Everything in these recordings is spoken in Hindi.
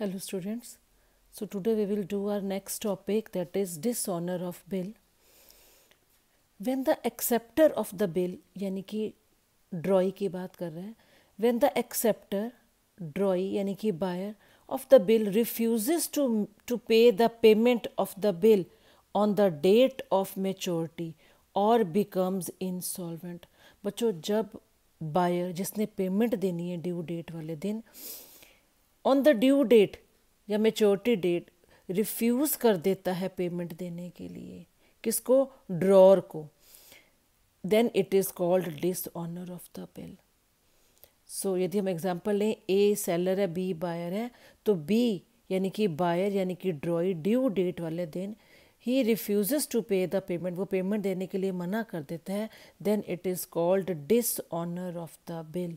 hello students so today we will do our next topic that is dishonor of bill when the acceptor of the bill यानी कि ड्रॉई की बात कर रहे हैं when the acceptor ड्रॉई यानी कि buyer of the bill refuses to to pay the payment of the bill on the date of maturity or becomes insolvent बच्चों जब बायर जिसने पेमेंट देनी है ड्यू डेट वाले दिन ऑन द ड्यू डेट या मेच्योरिटी डेट रिफ्यूज़ कर देता है पेमेंट देने के लिए किसको ड्रॉर को then it is called dishonour of the bill so यदि हम एग्जाम्पल लें ए सेलर है बी बायर है तो बी यानी कि बायर यानी कि ड्रॉई ड्यू डेट वाले दिन ही refuse to pay the payment वो पेमेंट देने के लिए मना कर देता है then it is called dishonour of the bill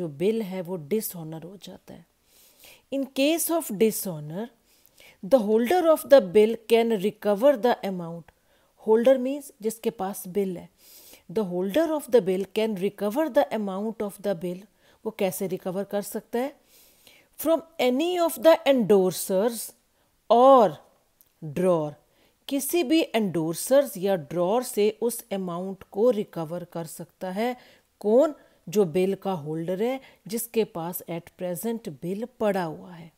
जो बिल है वो डिसऑनर हो जाता है In case of dishonor, the holder of the bill can recover the amount. Holder means जिसके पास bill है The holder of the bill can recover the amount of the bill. वो कैसे recover कर सकता है From any of the endorsers or drawer. किसी भी एंडोर्सर्स या ड्रॉर से उस अमाउंट को रिकवर कर सकता है कौन जो बिल का होल्डर है जिसके पास एट प्रेजेंट बिल पड़ा हुआ है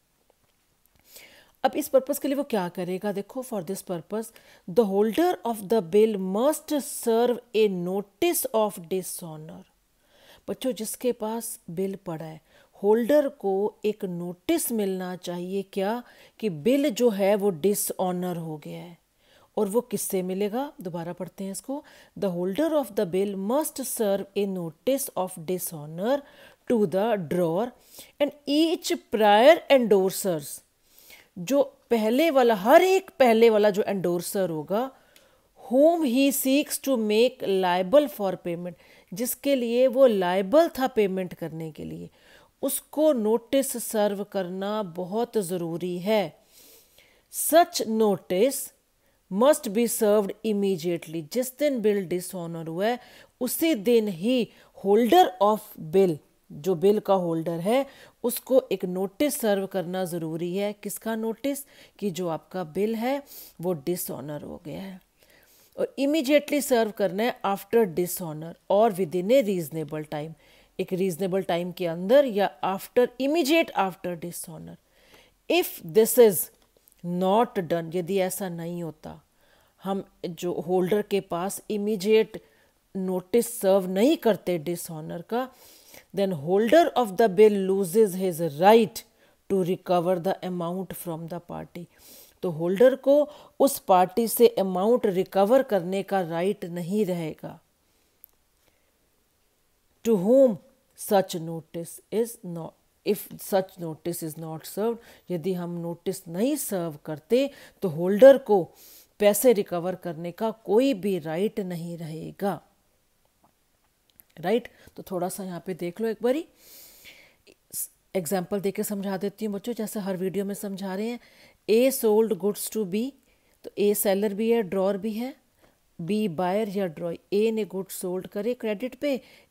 अब इस पर्पज़ के लिए वो क्या करेगा देखो for this purpose the holder of the bill must serve a notice of dishonour बच्चों जिसके पास बिल पड़ा है होल्डर को एक नोटिस मिलना चाहिए क्या कि बिल जो है वो डिसऑनर हो गया है और वो किससे मिलेगा दोबारा पढ़ते हैं इसको the holder of the bill must serve a notice of dishonour to the drawer and each prior endorsers जो पहले वाला हर एक पहले वाला जो एंडोर्सर होगा whom he seeks to make liable for payment जिसके लिए वो लाइबल था पेमेंट करने के लिए उसको नोटिस सर्व करना बहुत ज़रूरी है such notice must be served immediately जिस दिन बिल डिसऑनर हुआ है उसी दिन ही होल्डर ऑफ बिल जो बिल का होल्डर है उसको एक नोटिस सर्व करना ज़रूरी है किसका नोटिस कि जो आपका बिल है वो डिसऑनर हो गया है और इमीजिएटली सर्व करना है आफ्टर डिसऑनर और within a reasonable time एक रीजनेबल टाइम के अंदर या after immediate after dishonour if this is not done यदि ऐसा नहीं होता हम जो होल्डर के पास इमीडिएट नोटिस सर्व नहीं करते डिसऑनर का then holder of the bill loses his right to recover the amount from the party तो होल्डर को उस पार्टी से अमाउंट रिकवर करने का राइट नहीं रहेगा to whom such notice is not if such notice is not serve यदि हम नोटिस नहीं सर्व करते तो होल्डर को पैसे रिकवर करने का कोई भी राइट नहीं रहेगा राइट तो थोड़ा सा यहाँ पे देख लो एक बारी एग्जाम्पल देके समझा देती हूँ बच्चों जैसे हर वीडियो में समझा रहे हैं A sold goods to B तो ए सेलर भी है ड्रॉर भी है बी बायर या ड्रॉ ए ने गुड्स सोल्ड करे क्रेडिट पे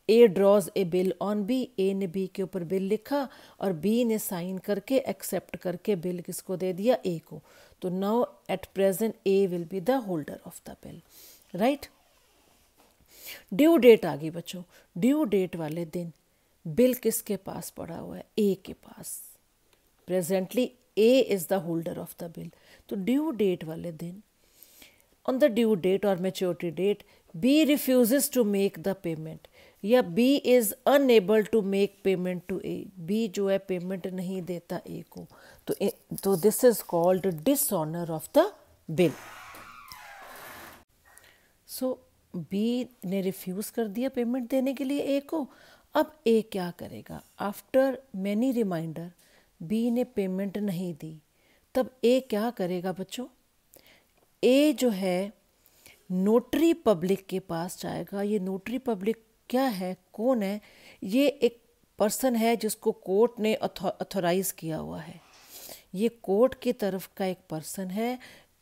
A draws a bill on B A ने बी के ऊपर बिल लिखा और बी ने साइन करके एक्सेप्ट करके बिल किसको दे दिया ए को तो now at present A will be the holder of the bill right due date आ गई बच्चों ड्यू डेट वाले दिन बिल किसके पास पड़ा हुआ है ए के पास presently A is the holder of the bill तो ड्यू डेट वाले दिन ऑन द ड्यू डेट और maturity date B refuses to make the payment या B is unable to make payment to A B जो है पेमेंट नहीं देता ए को तो तो this is called dishonour of the bill so B ने रिफ्यूज कर दिया पेमेंट देने के लिए ए को अब ए क्या करेगा आफ्टर मैनी रिमाइंडर बी ने पेमेंट नहीं दी तब ए क्या करेगा बच्चों ए जो है नोटरी पब्लिक के पास जाएगा ये नोटरी पब्लिक क्या है कौन है ये एक पर्सन है जिसको कोर्ट ने अथोराइज किया हुआ है ये कोर्ट की तरफ का एक पर्सन है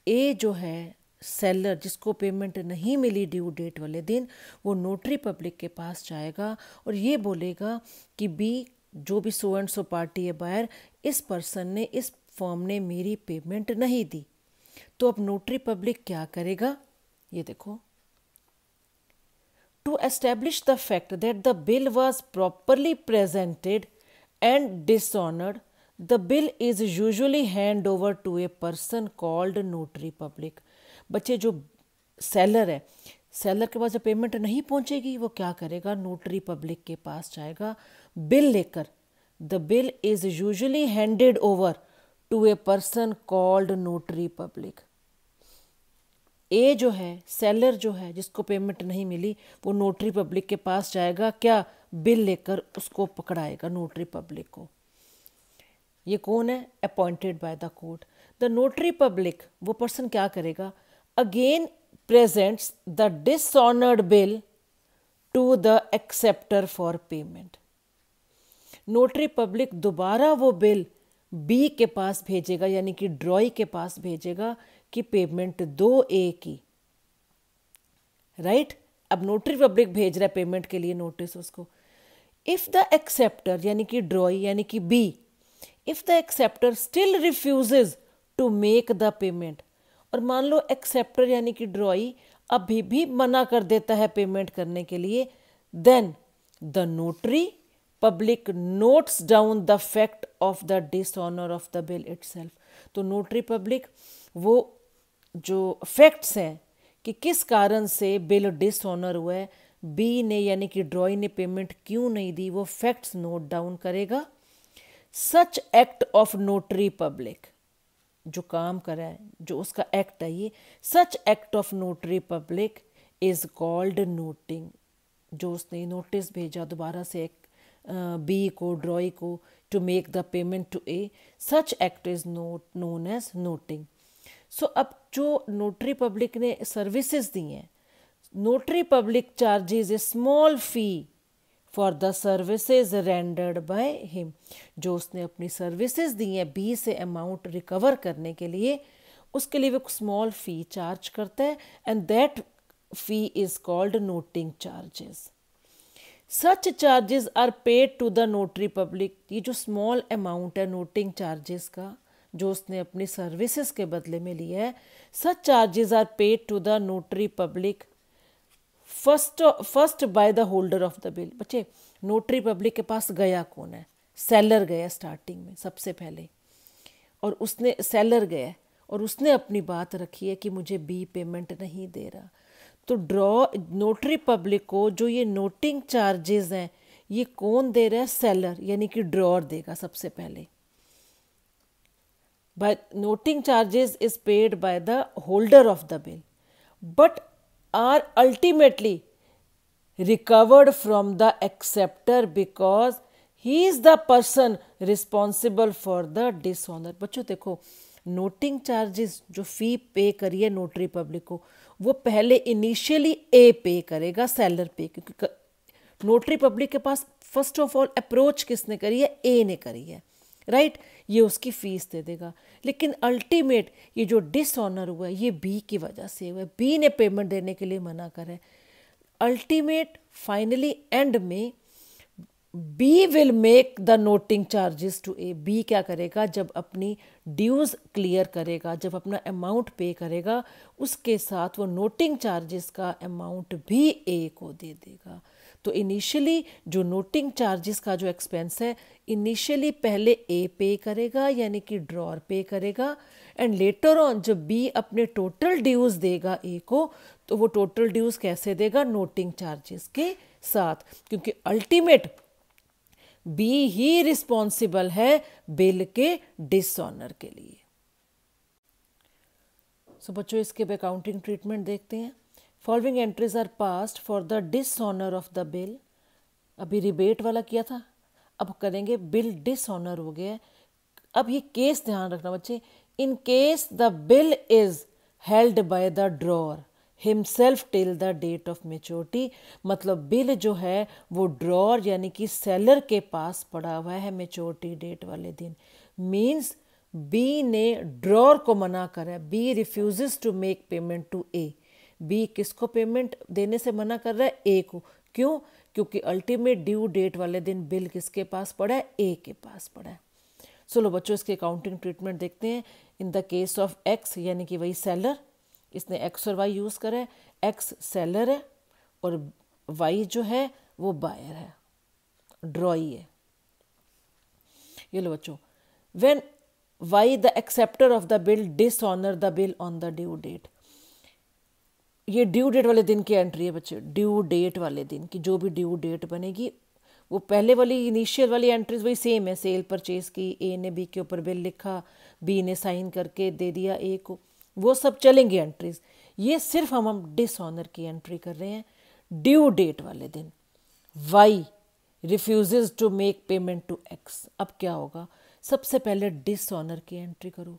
ए जो है सेलर जिसको पेमेंट नहीं मिली ड्यू डेट वाले दिन वो नोटरी पब्लिक के पास जाएगा और ये बोलेगा कि बी जो भी सो एंड सो पार्टी है बायर इस पर्सन ने इस फॉर्म ने मेरी पेमेंट नहीं दी तो अब नोटरी पब्लिक क्या करेगा ये देखो to establish the fact that the bill was properly presented and dishonoured the bill is usually hand over to a person called notary public बच्चे जो सेलर है सेलर के पास जब पेमेंट नहीं पहुंचेगी वो क्या करेगा नोटरी पब्लिक के पास जाएगा बिल लेकर the bill is usually handed over to a person called notary public A जो है सेलर जो है जिसको पेमेंट नहीं मिली वो नोटरी पब्लिक के पास जाएगा क्या बिल लेकर उसको पकड़ाएगा नोटरी पब्लिक को ये कौन है appointed by the court the notary public वो पर्सन क्या करेगा again presents the dishonoured bill to the acceptor for payment notary public दोबारा वो बिल बी के पास भेजेगा यानी कि ड्रॉई के पास भेजेगा कि पेमेंट दो ए की राइट right? अब नोटरी पब्लिक भेज रहा है पेमेंट के लिए नोटिस उसको इफ़ द एक्सेप्टर यानी कि ड्रॉई यानी कि B if the acceptor still refuses to make the payment और मान लो एक्सेप्टर यानी कि ड्रॉई अभी भी मना कर देता है पेमेंट करने के लिए then the notary public notes down the fact of the dishonour of the bill it तो नोटरी पब्लिक वो जो फैक्ट्स हैं कि किस कारण से बिल डिसऑनर हुआ है बी ने यानी कि ड्रॉई ने पेमेंट क्यों नहीं दी वो फैक्ट्स नोट डाउन करेगा such act of notary public जो काम करा है जो उसका एक्ट है ये such act of notary public is called noting जो उसने नोटिस भेजा दोबारा से एक बी को ड्रॉई को to make the payment to A such act is note, known as noting so अब जो नोटरी पब्लिक ने सर्विसेज दी हैं notary public charges a small fee for the services rendered by him जो उसने अपनी सर्विसेज दी हैं बी से अमाउंट रिकवर करने के लिए उसके लिए वो स्मॉल फी चार्ज करता है and that fee is called noting charges such charges are paid to the notary public ये जो स्मॉल अमाउंट है नोटिंग चार्जेस का जो उसने अपनी सर्विसेज के बदले में लिया है such charges are paid to the notary public first first by the holder of the bill बच्चे नोटरी पब्लिक के पास गया कौन है सेलर गया स्टार्टिंग में सबसे पहले और उसने सेलर गया और उसने अपनी बात रखी है कि मुझे बी पेमेंट नहीं दे रहा तो ड्रॉ नोटरी पब्लिक को जो ये नोटिंग चार्जेस हैं ये कौन दे रहा है सेलर यानी कि ड्रॉर देगा सबसे पहले but noting charges is paid by the holder of the bill but are ultimately recovered from the acceptor because he is the person responsible for the dishonour बच्चों देखो नोटिंग चार्जेस जो फी पे करी है नोटरी पब्लिक को वो पहले इनिशियली ए पे करेगा सैलर पे क्योंकि नोटरी पब्लिक के पास फर्स्ट ऑफ ऑल अप्रोच किसने करी है ए ने करी है राइट right? ये उसकी फीस दे देगा लेकिन अल्टीमेट ये जो डिसऑनर हुआ है ये बी की वजह से हुआ है बी ने पेमेंट देने के लिए मना करा है अल्टीमेट फाइनली एंड में B will make the noting charges to A B क्या करेगा जब अपनी ड्यूज क्लियर करेगा जब अपना अमाउंट पे करेगा उसके साथ वो नोटिंग चार्जेस का अमाउंट भी ए को दे देगा तो इनिशियली जो नोटिंग चार्जेस का जो एक्सपेंस है इनिशियली पहले ए पे करेगा यानी कि ड्रॉर पे करेगा एंड लेटर ऑन जब बी अपने टोटल ड्यूज देगा ए को तो वो टोटल ड्यूज कैसे देगा नोटिंग चार्जेस के साथ क्योंकि अल्टीमेट बी ही रिस्पॉन्सिबल है बिल के डिसऑनर के लिए सो so, बच्चों इसके अकाउंटिंग ट्रीटमेंट देखते हैं following entries are passed for the dishonour of the bill अभी रिबेट वाला किया था अब करेंगे बिल डिसऑनर हो गया अब ये केस ध्यान रखना बच्चे in case the bill is held by the drawer himself till the date of maturity मतलब बिल जो है वो ड्रॉर यानी कि सेलर के पास पड़ा हुआ है मेच्योरिटी डेट वाले दिन मीन्स बी ने ड्रॉर को मना करा B refuse to make payment to A B किसको पेमेंट देने से मना कर रहा है ए को क्यों क्योंकि अल्टीमेट ड्यू डेट वाले दिन बिल किसके पास पड़ा है ए के पास पड़ा है सो लो बच्चों इसके अकाउंटिंग ट्रीटमेंट देखते हैं in the case of X यानी कि वही सेलर इसने एक्स और वाई यूज़ करा है एक्स सेलर है और वाई जो है वो बायर है ड्रॉई है ये लो बच्चों when Y the acceptor of the bill dishonour the bill on the due date ये ड्यू डेट वाले दिन की एंट्री है बच्चे ड्यू डेट वाले दिन की जो भी ड्यू डेट बनेगी वो पहले वाली इनिशियल वाली एंट्रीज वही सेम है सेल परचेज की ए ने बी के ऊपर बिल लिखा बी ने साइन करके दे दिया ए को वो सब चलेंगे एंट्रीज ये सिर्फ हम हम डिसऑनर की एंट्री कर रहे हैं ड्यू डेट वाले दिन Y refuse to make payment to X अब क्या होगा सबसे पहले डिसऑनर की एंट्री करो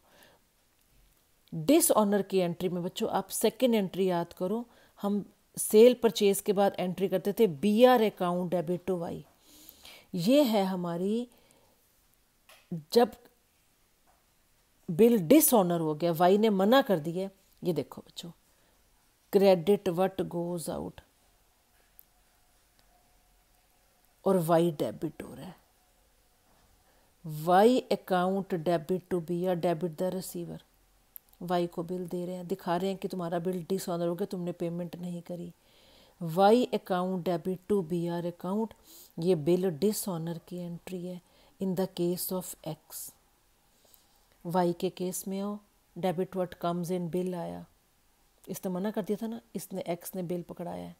डिसऑनर की एंट्री में बच्चों आप सेकेंड एंट्री याद करो हम सेल परचेज के बाद एंट्री करते थे B R account debit to Y ये है हमारी जब बिल डिसऑनर हो गया वाई ने मना कर दिया ये देखो बच्चों क्रेडिट वट गोज आउट और वाई डेबिट हो रहा है Y account debit to B या डेबिट द रिसीवर वाई को बिल दे रहे हैं दिखा रहे हैं कि तुम्हारा बिल डिसऑनर हो गया तुमने पेमेंट नहीं करी Y account debit to B R account ये बिल डिसऑनर की एंट्री है in the case of X Y के केस में आओ debit what comes in bill आया इसने मना कर दिया था ना इसने एक्स ने बिल पकड़ाया है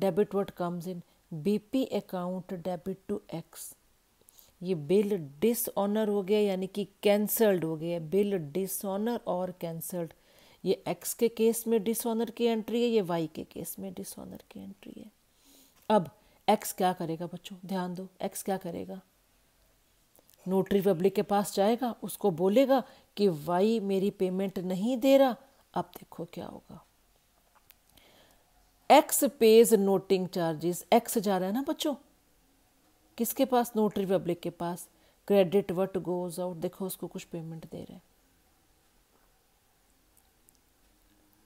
debit what comes in B P account debit to X ये बिल डिसऑनर हो गया यानी कि कैंसल्ड हो गया बिल डिसऑनर और कैंसल्ड ये एक्स के केस में डिसऑनर की एंट्री है ये वाई के केस में डिसऑनर की एंट्री है अब एक्स क्या करेगा बच्चों ध्यान दो एक्स क्या करेगा नोटरी पब्लिक के पास जाएगा उसको बोलेगा कि वाई मेरी पेमेंट नहीं दे रहा अब देखो क्या होगा X pays noting charges X जा रहा है ना बच्चों किसके पास नोटरी पब्लिक के पास क्रेडिट वट गोज आउट देखो उसको कुछ पेमेंट दे रहे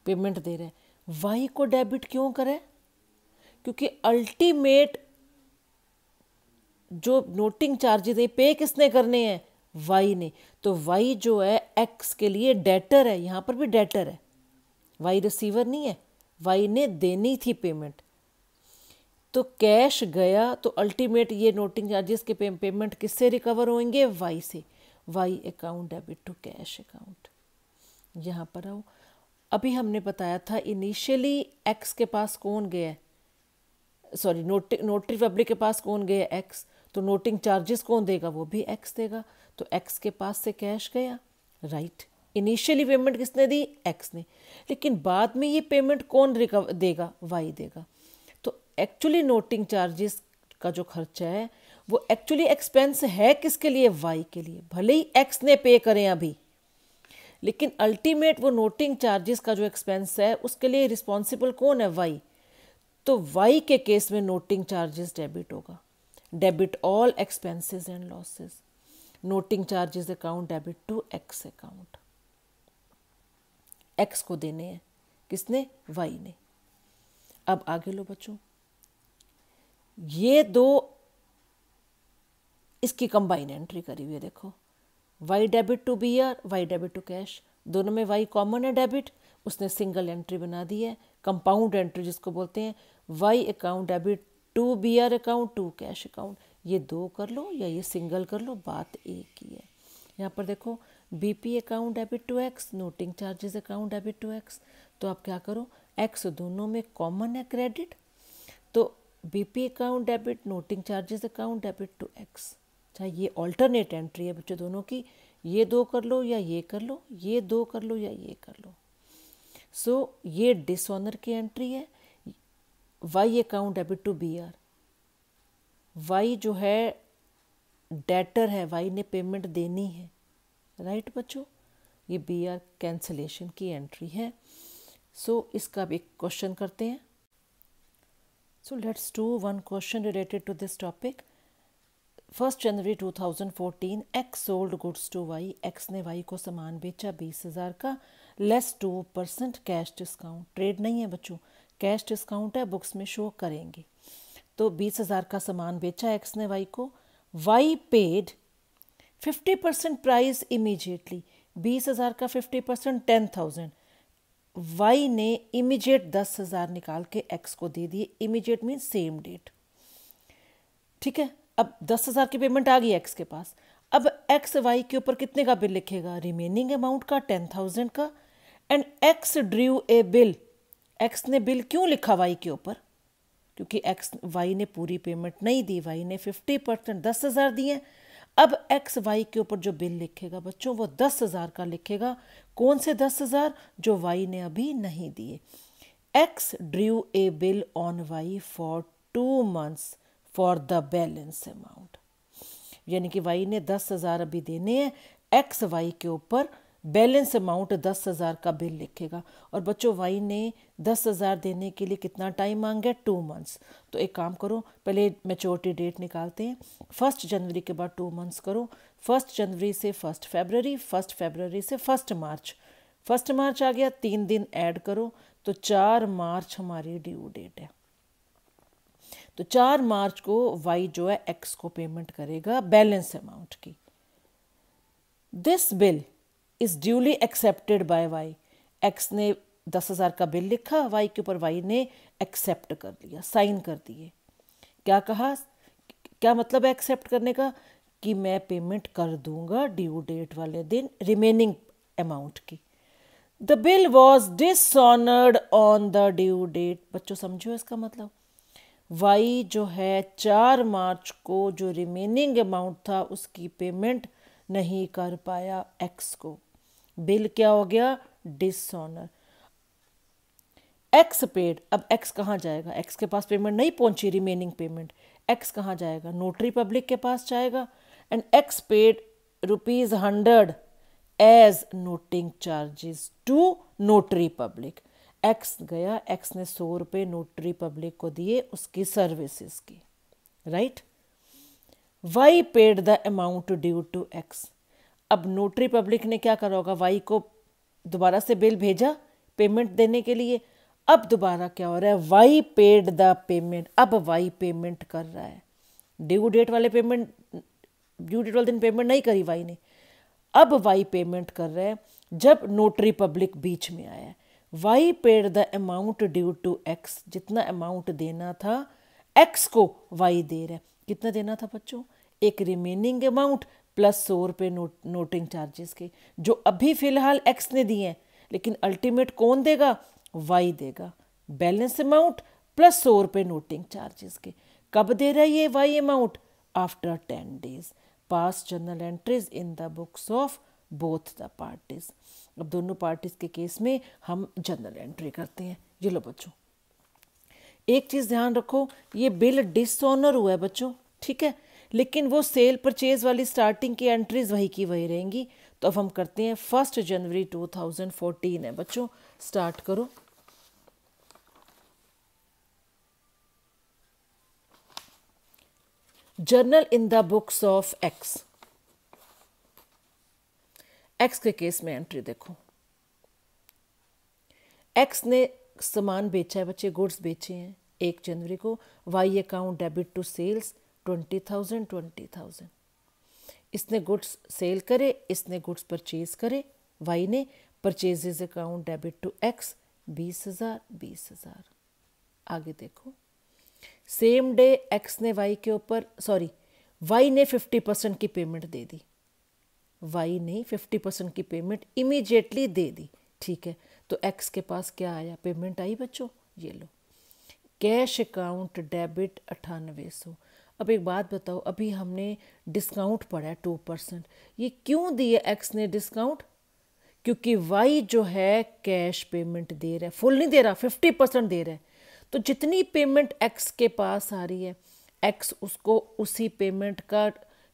पेमेंट दे रहे वाई को डेबिट क्यों करे क्योंकि अल्टीमेट जो नोटिंग चार्जेज है पे किसने करने हैं वाई ने तो वाई जो है एक्स के लिए डेटर है यहाँ पर भी डेटर है वाई रिसीवर नहीं है वाई ने देनी थी पेमेंट तो कैश गया तो अल्टीमेट ये नोटिंग चार्जेस के पे, पेमेंट किससे रिकवर होंगे वाई से Y account debit to cash account यहाँ पर आओ अभी हमने बताया था इनिशियली एक्स के पास कौन गया सॉरी नोटरी नोटरी पब्लिक के पास कौन गया एक्स तो नोटिंग चार्जेस कौन देगा वो भी एक्स देगा तो एक्स के पास से कैश गया राइट इनिशियली पेमेंट किसने दी एक्स ने लेकिन बाद में ये पेमेंट कौन देगा वाई देगा तो एक्चुअली नोटिंग चार्जेस का जो खर्चा है वो एक्चुअली एक्सपेंस है किसके लिए वाई के लिए भले ही एक्स ने पे करें अभी लेकिन अल्टीमेट वो नोटिंग चार्जेस का जो एक्सपेंस है उसके लिए रिस्पॉन्सिबल कौन है वाई तो वाई के केस में नोटिंग चार्जेस डेबिट होगा debit all expenses and losses. Noting charges account debit to X account X को देने हैं किसने वाई ने अब आगे लो बच्चों ये दो इसकी कंबाइन एंट्री करी हुई है देखो Y debit to B R Y debit to cash दोनों में वाई कॉमन है डेबिट उसने सिंगल एंट्री बना दी है कंपाउंड एंट्री जिसको बोलते हैं Y account debit to B R account to cash account ये दो कर लो या ये सिंगल कर लो बात एक ही है यहाँ पर देखो B P account debit to X noting charges account debit to X तो आप क्या करो एक्स दोनों में कॉमन है क्रेडिट तो B P account debit noting charges account debit to X चाहे ये ऑल्टरनेट एंट्री है बच्चों दोनों की ये दो कर लो या ये कर लो ये दो कर लो या ये कर लो सो so, ये डिसऑनर की एंट्री है Y account debit to B R Y जो है डेटर है वाई ने पेमेंट देनी है राइट बच्चों ये बी आर कैंसलेशन की एंट्री है सो so, इसका अब एक क्वेश्चन करते हैं so let's do one question related to this topic first January 2014 X sold goods to Y X ने वाई को सामान बेचा बीस हज़ार का less two percent cash discount trade नहीं है बच्चों कैश डिस्काउंट है बुक्स में शो करेंगे तो बीस हज़ार का सामान बेचा एक्स ने वाई को Y paid fifty percent price immediately बीस हज़ार का fifty percent ten thousand Y ने इमीजिएट दस हज़ार निकाल के एक्स को दे दिए इमीजिएट मीन सेम डेट ठीक है अब दस हज़ार की पेमेंट आ गई एक्स के पास अब एक्स वाई के ऊपर कितने का बिल लिखेगा रिमेनिंग अमाउंट का टेन थाउजेंड का and X drew a bill X ने बिल क्यों लिखा वाई के ऊपर क्योंकि एक्स वाई ने पूरी पेमेंट नहीं दी वाई ने फिफ्टी परसेंट दस हज़ार दिए अब एक्स वाई के ऊपर जो बिल लिखेगा बच्चों वो दस हज़ार का लिखेगा कौन से दस हज़ार जो वाई ने अभी नहीं दिए X drew a bill on Y for two months for the balance amount यानी कि वाई ने दस हज़ार अभी देने हैं एक्स वाई के ऊपर बैलेंस अमाउंट दस हज़ार का बिल लिखेगा और बच्चों वाई ने दस हज़ार देने के लिए कितना टाइम मांगा टू मंथ्स तो एक काम करो पहले मेचोरिटी डेट निकालते हैं फर्स्ट जनवरी के बाद टू मंथ्स करो फर्स्ट जनवरी से फर्स्ट फेबररी फर्स्ट फेबररी से फर्स्ट मार्च फर्स्ट मार्च आ गया तीन दिन ऐड करो तो चार मार्च हमारी ड्यू डेट है तो चार मार्च को वाई जो है एक्स को पेमेंट करेगा बैलेंस अमाउंट की this bill is duly accepted by Y X ने दस हज़ार का बिल लिखा वाई के ऊपर वाई ने एक्सेप्ट कर लिया साइन कर दिए क्या कहा क्या मतलब है एक्सेप्ट करने का कि मैं पेमेंट कर दूंगा ड्यू डेट वाले दिन रिमेनिंग अमाउंट की the bill was dishonoured on the due date बच्चों समझो इसका मतलब वाई जो है चार मार्च को जो रिमेनिंग अमाउंट था उसकी पेमेंट नहीं कर पाया एक्स को बिल क्या हो गया डिसऑनर एक्स पेड अब एक्स कहाँ जाएगा एक्स के पास पेमेंट नहीं पहुंची रिमेनिंग पेमेंट एक्स कहाँ जाएगा नोटरी पब्लिक के पास जाएगा and X paid rupees hundred as noting charges to notary public X गया एक्स ने सौ रुपये नोटरी पब्लिक को दिए उसकी सर्विसेज की right Y paid the amount due to X अब नोटरी पब्लिक ने क्या करा होगा वाई को दोबारा से बिल भेजा पेमेंट देने के लिए अब दोबारा क्या हो रहा है वाई पेड द पेमेंट अब वाई पेमेंट कर रहा है ड्यू डेट वाले पेमेंट ड्यू डेट वाले दिन पेमेंट नहीं करी वाई ने अब वाई पेमेंट कर रहा है जब नोटरी पब्लिक बीच में आया Y paid the amount due to X जितना अमाउंट देना था एक्स को वाई दे रहा है कितना देना था बच्चों एक रिमेनिंग अमाउंट प्लस सौ रुपये नोट नोटिंग चार्जेस के जो अभी फ़िलहाल एक्स ने दिए हैं लेकिन अल्टीमेट कौन देगा वाई देगा बैलेंस अमाउंट प्लस सौ रुपये नोटिंग चार्जेस के कब दे रहा है ये Y amount after ten days pass journal entries in the books of both the parties अब दोनों पार्टीज के केस में हम जर्नल एंट्री करते हैं ये लो बच्चों एक चीज़ ध्यान रखो ये बिल डिसऑनर हुआ है बच्चों ठीक है लेकिन वो सेल परचेज वाली स्टार्टिंग की एंट्रीज वही की वही रहेंगी तो अब हम करते हैं फर्स्ट जनवरी 2014 है बच्चों स्टार्ट करो journal in the books of X X के केस में एंट्री देखो एक्स ने सामान बेचा है बच्चे गुड्स बेचे हैं एक जनवरी को Y account debit to sales twenty thousand twenty thousand इसने गुड्स सेल करे इसने गुड्स परचेज करे वाई ने purchases account debit to X बीस हज़ार बीस हज़ार आगे देखो सेम डे एक्स ने वाई के ऊपर सॉरी वाई ने फिफ्टी परसेंट की पेमेंट दे दी वाई ने फिफ्टी परसेंट की पेमेंट इमीजिएटली दे दी ठीक है तो एक्स के पास क्या आया पेमेंट आई बच्चों ये लो कैश अकाउंट डेबिट अठानवे सौ अब एक बात बताओ अभी हमने डिस्काउंट पड़ा है टू परसेंट ये क्यों दिए एक्स ने डिस्काउंट क्योंकि वाई जो है कैश पेमेंट दे रहा है फुल नहीं दे रहा फिफ्टी परसेंट दे रहा है तो जितनी पेमेंट एक्स के पास आ रही है एक्स उसको उसी पेमेंट का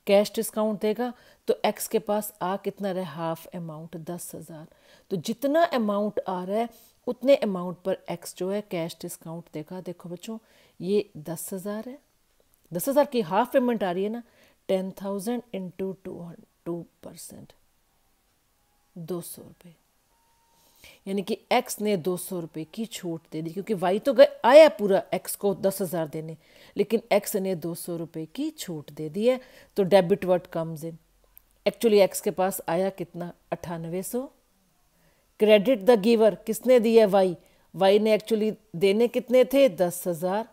कैश डिस्काउंट देगा तो एक्स के पास आ कितना रहा हाफ अमाउंट दस हज़ार तो जितना अमाउंट आ रहा है उतने अमाउंट पर एक्स जो है कैश डिस्काउंट देगा देखो बच्चों ये दस हज़ार है दस हज़ार की हाफ पेमेंट आ रही है ना ten thousand into two two percent दो सौ रुपये यानी कि एक्स ने दो सौ रुपये की छूट दे दी क्योंकि वाई तो गए आया पूरा एक्स को दस हज़ार देने लेकिन एक्स ने दो सौ रुपये की छूट दे दी है तो debit what comes in actually X के पास आया कितना अट्ठानवे सौ क्रेडिट द गिवर किसने दिया वाई वाई ने एक्चुअली देने कितने थे दस हज़ार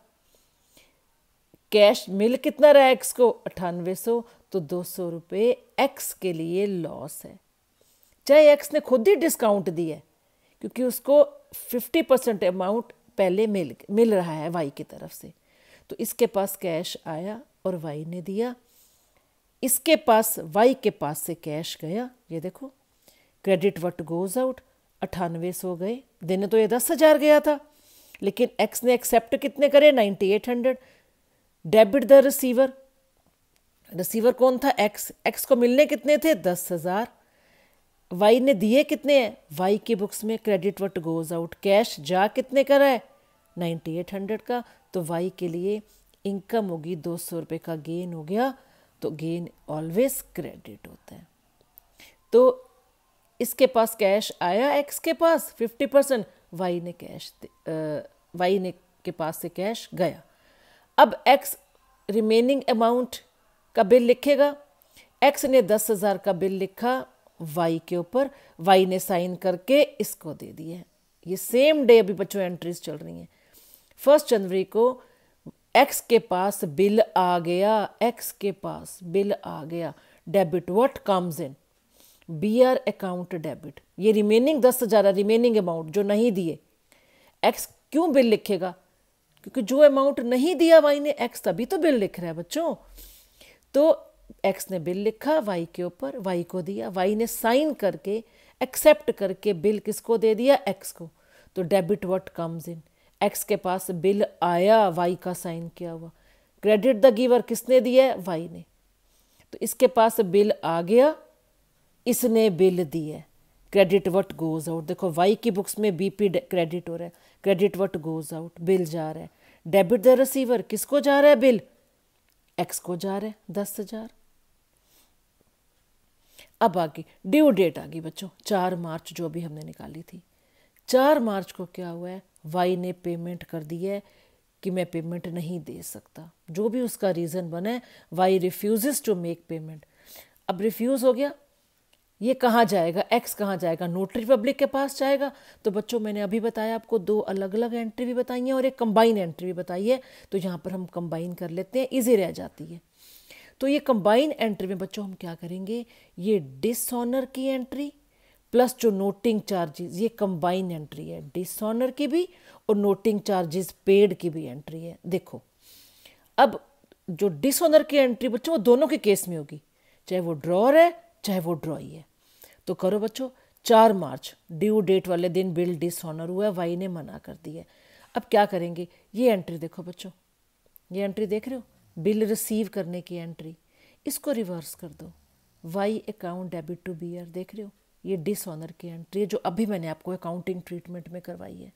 कैश मिल कितना रहा है एक्स को अठानवे सौ तो दो सौ रुपये एक्स के लिए लॉस है चाहे एक्स ने खुद ही डिस्काउंट दिया है क्योंकि उसको फिफ्टी परसेंट अमाउंट पहले मिल मिल रहा है वाई की तरफ से तो इसके पास कैश आया और वाई ने दिया इसके पास वाई के पास से कैश गया ये देखो क्रेडिट वट गोज आउट अठानवे सौ गए देने तो ये दस हज़ार गया था लेकिन एक्स ने एक्सेप्ट कितने करे ninety eight hundred debit the receiver receiver कौन था एक्स एक्स को मिलने कितने थे दस हज़ार वाई ने दिए कितने हैं वाई की बुक्स में credit what goes out cash जा कितने का रहा है नाइन्टी एट हंड्रेड का तो वाई के लिए इनकम होगी दो सौ रुपये का गेन हो गया तो गेन ऑलवेज क्रेडिट होता है तो इसके पास कैश आया एक्स के पास फिफ्टी परसेंट वाई ने कैश वाई ने के पास से कैश गया अब एक्स रिमेनिंग अमाउंट का बिल लिखेगा एक्स ने दस हज़ार का बिल लिखा वाई के ऊपर वाई ने साइन करके इसको दे दिया है ये सेम डे अभी बच्चों एंट्रीज चल रही हैं फर्स्ट जनवरी को एक्स के पास बिल आ गया एक्स के पास बिल आ गया debit what comes in B R account debit ये रिमेनिंग दस हज़ार रिमेनिंग अमाउंट जो नहीं दिए एक्स क्यों बिल लिखेगा क्योंकि जो अमाउंट नहीं दिया वाई ने एक्स तभी तो बिल लिख रहा है बच्चों तो एक्स ने बिल लिखा वाई के ऊपर वाई को दिया वाई ने साइन करके एक्सेप्ट करके बिल किसको दे दिया एक्स को तो debit what comes in X के पास बिल आया वाई का साइन किया हुआ क्रेडिट द गिवर किसने दिया है वाई ने तो इसके पास बिल आ गया इसने बिल दिया क्रेडिट वट गोज़ आउट देखो वाई की बुक्स में बीपी क्रेडिट हो रहा है credit what goes out bill जा रहा है डेबिट द रिसीवर किसको जा रहा है बिल एक्स को जा रहा है दस हज़ार अब आ गई ड्यू डेट आ गई बच्चों चार मार्च जो अभी हमने निकाली थी चार मार्च को क्या हुआ है वाई ने पेमेंट कर दी है कि मैं पेमेंट नहीं दे सकता जो भी उसका reason being Y refuse to make payment अब रिफ्यूज़ हो गया ये कहाँ जाएगा एक्स कहाँ जाएगा नोटरी पब्लिक के पास जाएगा तो बच्चों मैंने अभी बताया आपको दो अलग अलग एंट्री भी बताई है और एक कंबाइन एंट्री भी बताई है तो यहाँ पर हम कंबाइन कर लेते हैं ईजी रह जाती है तो ये कंबाइन एंट्री में बच्चों हम क्या करेंगे ये डिसऑनर की एंट्री प्लस जो नोटिंग चार्जेस ये कंबाइन एंट्री है डिसऑनर की भी और नोटिंग चार्जेस पेड की भी एंट्री है देखो अब जो डिसऑनर की एंट्री बच्चों वो दोनों के केस में होगी चाहे वो ड्रॉर है चाहे वो ड्रॉई है तो करो बच्चों चार मार्च ड्यू डेट वाले दिन बिल डिसऑनर हुआ है वाई ने मना कर दिया है अब क्या करेंगे ये एंट्री देखो बच्चों ये एंट्री देख रहे हो बिल रिसीव करने की एंट्री इसको रिवर्स कर दो Y account debit to B R देख रहे हो ये डिसऑनर की एंट्री है जो अभी मैंने आपको अकाउंटिंग ट्रीटमेंट में करवाई है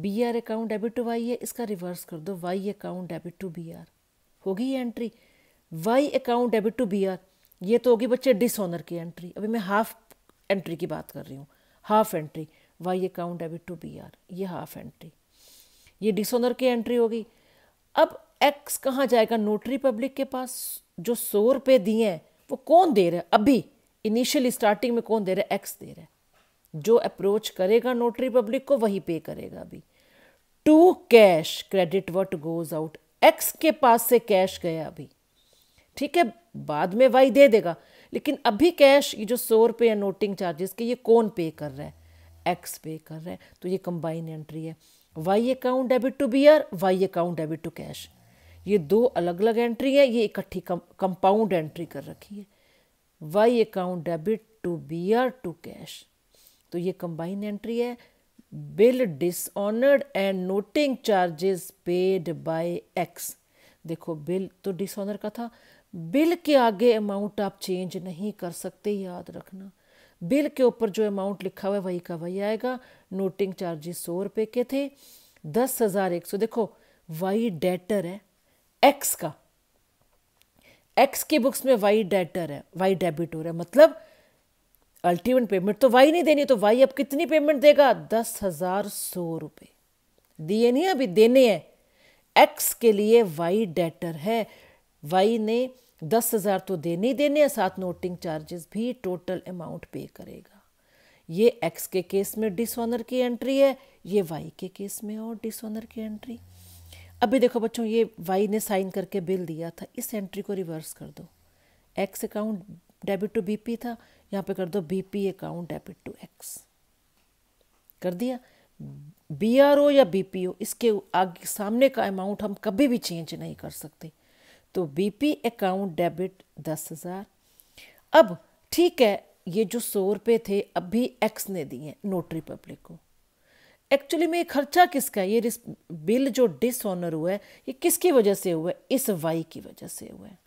B R account debit to Y है इसका रिवर्स कर दो Y account debit to B R होगी ये entry Y account debit to B R ये तो होगी बच्चे डिसऑनर की एंट्री अभी मैं हाफ एंट्री की बात कर रही हूँ half entry Y account debit to B R ये हाफ एंट्री ये डिसऑनर की एंट्री होगी अब एक्स कहाँ जाएगा नोटरी पब्लिक के पास जो सौ रुपये दिए हैं वो कौन दे रहा है अभी इनिशियली स्टार्टिंग में कौन दे रहा है एक्स दे रहा है जो अप्रोच करेगा नोटरी पब्लिक को वही पे करेगा अभी to cash credit what goes out X के पास से कैश गया अभी ठीक है बाद में वाई दे देगा लेकिन अभी कैश ये जो सौ रुपये या नोटिंग चार्जेस के ये कौन पे कर रहा है एक्स पे कर रहा है तो ये कंबाइन एंट्री है Y account debit to B R Y account debit to cash ये दो अलग अलग एंट्री है ये इकट्ठी कंपाउंड एंट्री कर रखी है Y account debit to bearer to cash तो ये कंबाइन एंट्री है bill dishonoured and noting charges paid by X देखो बिल तो डिसऑनर का था बिल के आगे अमाउंट आप चेंज नहीं कर सकते याद रखना बिल के ऊपर जो अमाउंट लिखा हुआ है वही का वही आएगा नोटिंग चार्जेस सौ रुपये के थे दस हज़ार एक सौ देखो वाई डेटर है एक्स का एक्स की बुक्स में वाई डेटर है वाई डेबिटोर है मतलब अल्टीमेट पेमेंट तो वाई नहीं देनी तो वाई अब कितनी पेमेंट देगा दस हज़ार सौ रुपये दिए नहीं अभी देने हैं एक्स के लिए वाई डेटर है वाई ने दस हज़ार तो देने ही देने हैं साथ नोटिंग चार्जेस भी टोटल अमाउंट पे करेगा ये एक्स के केस में डिसऑनर की एंट्री है ये वाई के केस में और डिसऑनर की एंट्री अभी देखो बच्चों ये वाई ने साइन करके बिल दिया था इस एंट्री को रिवर्स कर दो X account debit to BP था यहाँ पे कर दो BP account debit to X कर दिया बीआरओ या बीपीओ इसके आगे सामने का अमाउंट हम कभी भी चेंज नहीं कर सकते तो बीपी अकाउंट डेबिट दस हज़ार अब ठीक है ये जो सौ रुपये थे अब भी एक्स ने दिए नोटरी पब्लिक को एक्चुअली में ये खर्चा किसका है ये बिल जो डिसऑनर हुआ है ये किसकी वजह से हुआ है इस वाई की वजह से हुआ है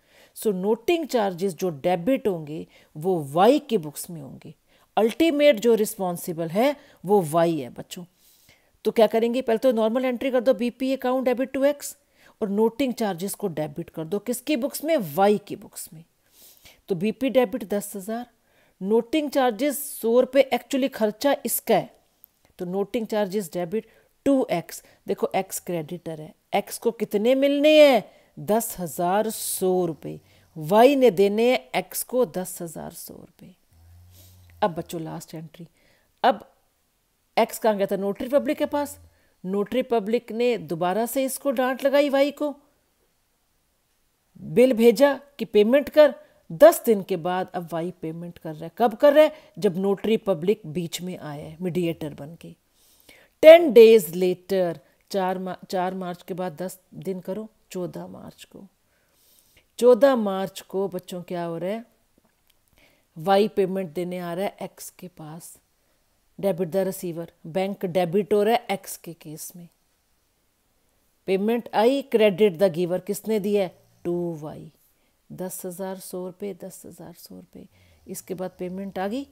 सो नोटिंग चार्जेस जो डेबिट होंगे वो वाई के बुक्स में होंगे अल्टीमेट जो रिस्पॉन्सिबल है वो वाई है बच्चों तो क्या करेंगे पहले तो नॉर्मल एंट्री कर दो BP account debit to X और नोटिंग चार्जेस को डेबिट कर दो किसकी बुक्स में वाई की बुक्स में तो बीपी डेबिट दस हज़ार नोटिंग चार्जेस सौ रुपये एक्चुअली खर्चा इसका है तो noting charges debit to X देखो एक्स क्रेडिटर है एक्स को कितने मिलने हैं दस हज़ार सौ रुपये वाई ने देने हैं एक्स को दस हज़ार सौ रुपये अब बच्चों लास्ट एंट्री अब एक्स कहाँ गया था नोटरी पब्लिक के पास नोटरी पब्लिक ने दोबारा से इसको डांट लगाई भाई को बिल भेजा कि पेमेंट कर दस दिन के बाद अब वाई पेमेंट कर रहा है कब कर रहा है जब नोटरी पब्लिक बीच में आया है मीडिएटर बन के टेन डेज लेटर चार मा, चार मार्च के बाद दस दिन करो चौदह मार्च को चौदह मार्च को बच्चों क्या हो रहा है वाई पेमेंट देने आ रहा है एक्स के पास डेबिट द रिसीवर बैंक रहा है एक्स के केस में पेमेंट आई क्रेडिट द गिवर किसने दिया है टू वाई दस हज़ार सौ रुपये दस हज़ार सौ रुपये इसके बाद पेमेंट आ गई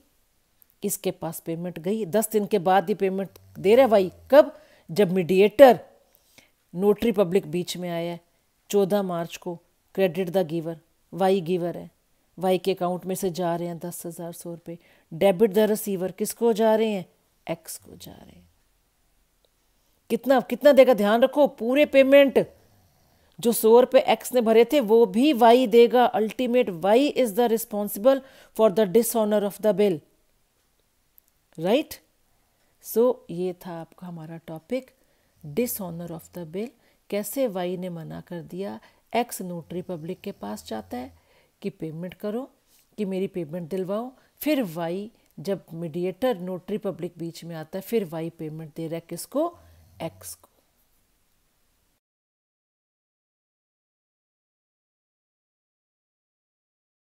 इसके पास पेमेंट गई दस दिन के बाद ही पेमेंट दे रहा है वाई कब जब मीडिएटर नोटरी पब्लिक बीच में आया है चौदह मार्च को credit the giver Y giver है वाई के अकाउंट में से जा रहे हैं दस हज़ार सौ रुपये डेबिट द रिसीवर किसको जा रहे हैं एक्स को जा रहे हैं कितना कितना देगा ध्यान रखो पूरे पेमेंट जो सौ रुपये एक्स ने भरे थे वो भी वाई देगा ultimate Y is the responsible for the dishonour of the bill right so ये था आपका हमारा topic dishonour of the bill कैसे वाई ने मना कर दिया एक्स नोटरी पब्लिक के पास जाता है कि पेमेंट करो कि मेरी पेमेंट दिलवाओ फिर वाई जब मीडिएटर नोटरी पब्लिक बीच में आता है फिर वाई पेमेंट दे रहा है किसको एक्स को